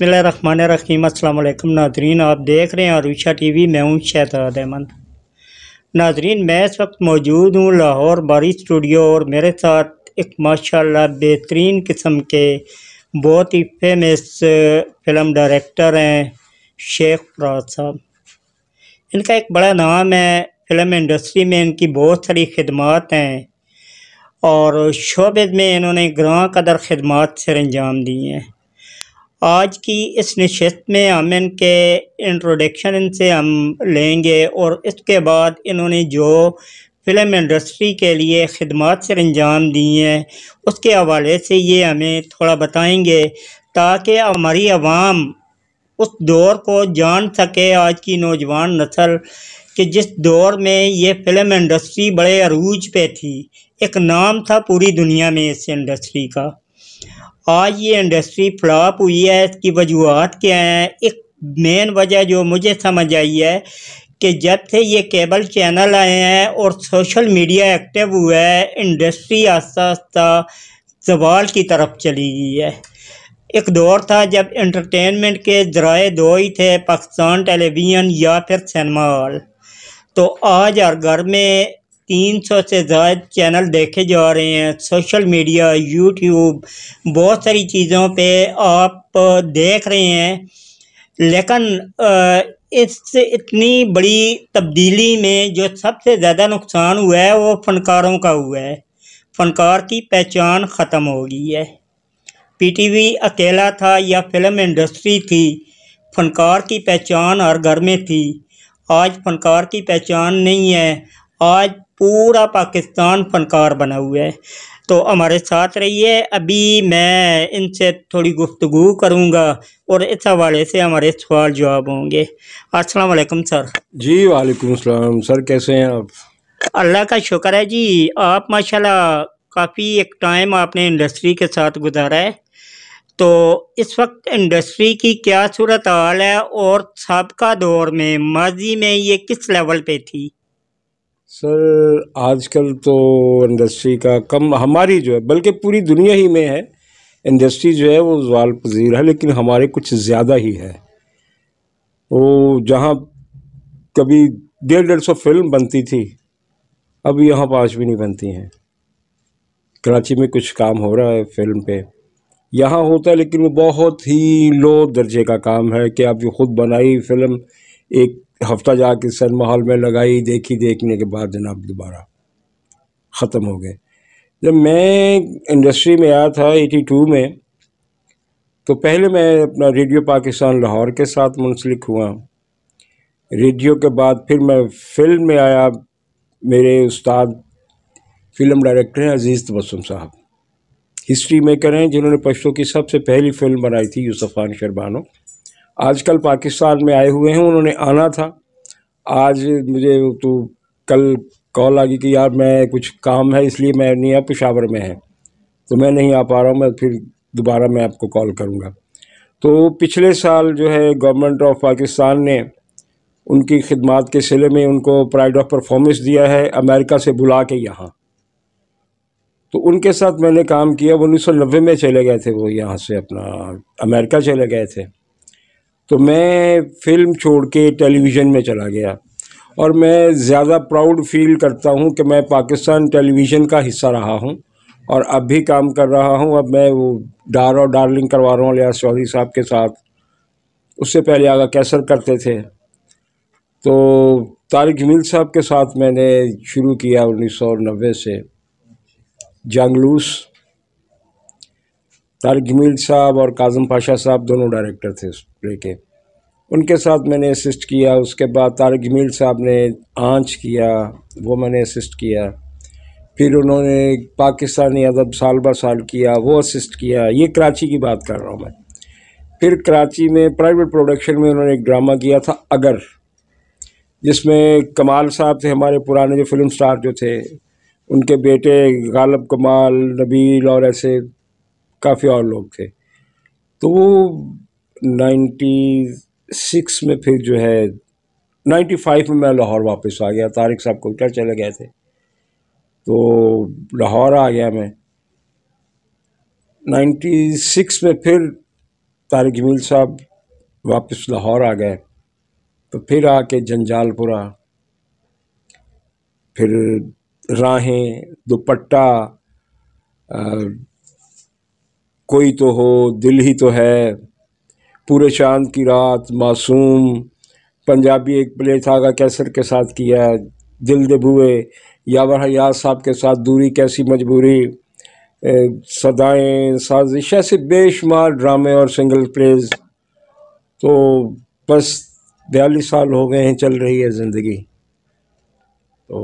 बसमिल रहीम अल्लाम नाजरीन आप देख रहे हैं आरुषा टी वी मैं हूँ शहजाद अहमद नाजरीन मैं इस वक्त मौजूद हूँ लाहौर बारी स्टूडियो और मेरे साथ एक माशा बेहतरीन किस्म के बहुत ही फेमस फिल्म डायरेक्टर हैं शेख फराज साहब इनका एक बड़ा नाम है फिल्म इंडस्ट्री में इनकी बहुत सारी खदमात हैं और शोबे में इन्होंने ग्रां कदर खदमात सर अंजाम दी हैं आज की इस नशस्त में हम इनके इंट्रोडक्शन इनसे हम लेंगे और इसके बाद इन्होंने जो फ़िल्म इंडस्ट्री के लिए खदमात सर अंजाम दी हैं उसके हवाले से ये हमें थोड़ा बताएंगे ताकि हमारी आवाम उस दौर को जान सके आज की नौजवान नस्ल कि जिस दौर में ये फ़िल्म इंडस्ट्री बड़े अरूज पे थी एक नाम था पूरी दुनिया में इस इंडस्ट्री का आज ये इंडस्ट्री फ्लॉप हुई है इसकी वजूहत क्या हैं एक मेन वजह जो मुझे समझ आई है कि जब से ये केबल चैनल आए हैं और सोशल मीडिया एक्टिव हुआ है इंडस्ट्री आस्ता आस्ता जवाल की तरफ चली गई है एक दौर था जब इंटरटेनमेंट के ज़राए दो ही थे पाकिस्तान टेलीविज़न या फिर सिनेमा हॉल तो आज हर घर में तीन सौ से ज़्यादा चैनल देखे जा रहे हैं सोशल मीडिया यूट्यूब बहुत सारी चीज़ों पे आप देख रहे हैं लेकिन इस इतनी बड़ी तब्दीली में जो सबसे ज़्यादा नुकसान हुआ है वो फ़नकारों का हुआ है फ़नकार की पहचान ख़त्म हो गई है पीटीवी अकेला था या फिल्म इंडस्ट्री थी फ़नकार की पहचान हर घर में थी आज फ़नकार की पहचान नहीं है आज पूरा पाकिस्तान फनकार बना हुआ है तो हमारे साथ रहिए अभी मैं इनसे थोड़ी गुफ्तगु करूँगा और इस हवाले से हमारे सवाल जवाब होंगे अस्सलाम वालेकुम सर जी वालेकुम अस्सलाम सर कैसे हैं आप अल्लाह का शुक्र है जी आप माशाल्लाह काफ़ी एक टाइम आपने इंडस्ट्री के साथ गुजारा है तो इस वक्त इंडस्ट्री की क्या सूरत हाल है और सबका दौर में माजी में ये किस लेवल पर थी सर आजकल तो इंडस्ट्री का कम हमारी जो है बल्कि पूरी दुनिया ही में है इंडस्ट्री जो है वो जवाल पजीर है लेकिन हमारे कुछ ज़्यादा ही है वो जहाँ कभी डेढ़ डेढ़ सौ फिल्म बनती थी अब यहाँ पाँच भी नहीं बनती हैं कराची में कुछ काम हो रहा है फिल्म पे यहाँ होता है लेकिन वो बहुत ही लो दर्जे का काम है कि आप जो खुद बनाई फिल्म एक हफ्ता जा के सिनेमा हॉल में लगाई देखी देखने के बाद जनाब दोबारा ख़त्म हो गए जब मैं इंडस्ट्री में आया था 82 में तो पहले मैं अपना रेडियो पाकिस्तान लाहौर के साथ मुंसलिक हुआ रेडियो के बाद फिर मैं फिल्म में आया मेरे उस्ताद फिल्म डायरेक्टर हैं अजीज़ तबसम साहब हिस्ट्री मेकर हैं जिन्होंने पश्तों की सबसे पहली फिल्म बनाई थी यूसफान शरबानो आजकल पाकिस्तान में आए हुए हैं उन्होंने आना था आज मुझे तो कल कॉल आ गई कि यार मैं कुछ काम है इसलिए मैं नहीं आ पेशावर में है तो मैं नहीं आ पा रहा हूँ मैं फिर दोबारा मैं आपको कॉल करूँगा तो पिछले साल जो है गवर्नमेंट ऑफ पाकिस्तान ने उनकी खिदमत के सिले में उनको प्राइड ऑफ परफॉर्मेंस दिया है अमेरिका से बुला के यहाँ तो उनके साथ मैंने काम किया उन्नीस सौ नब्बे में चले गए थे वो यहाँ से अपना अमेरिका चले गए थे तो मैं फ़िल्म छोड़ के टेलीविज़न में चला गया और मैं ज़्यादा प्राउड फील करता हूँ कि मैं पाकिस्तान टेलीविज़न का हिस्सा रहा हूँ और अब भी काम कर रहा हूँ अब मैं वो डार और डार्लिंग करवा रहा हूँ लियाज चौधरी साहब के साथ उससे पहले आगा कैसर करते थे तो तारिक जमील साहब के साथ मैंने शुरू किया उन्नीस से जंगलूस तारक जमील साहब और काजम पाशा साहब दोनों डायरेक्टर थे उस प्ले के उनके साथ मैंने असिस्ट किया उसके बाद तारक जमील साहब ने आँच किया वो मैंने असिस्ट किया फिर उन्होंने पाकिस्तानी अदब साल ब साल किया वो असिस्ट किया ये कराची की बात कर रहा हूँ मैं फिर कराची में प्राइवेट प्रोडक्शन में उन्होंने एक ड्रामा किया था अगर जिसमें कमाल साहब थे हमारे पुराने जो फिल्म स्टार जो थे उनके बेटे गालब कमाल नबील और ऐसे काफ़ी और लोग थे तो वो नाइन्टी सिक्स में फिर जो है नाइन्टी फाइव में मैं लाहौर वापस आ गया तारिक साहब कोयटा चले गए थे तो लाहौर आ गया मैं नाइन्टी सिक्स में फिर तारिक जमील साहब वापस लाहौर आ गए तो फिर आके जंजालपुरा फिर राहें दुपट्टा कोई तो हो दिल ही तो है पूरे चांद की रात मासूम पंजाबी एक प्ले था का कैसर के साथ किया है दिल बुए यावर हयात साहब के साथ दूरी कैसी मजबूरी सदाएं साजिश ऐसे बेशुमार ड्रामे और सिंगल प्लेज तो बस बयालीस साल हो गए हैं चल रही है ज़िंदगी तो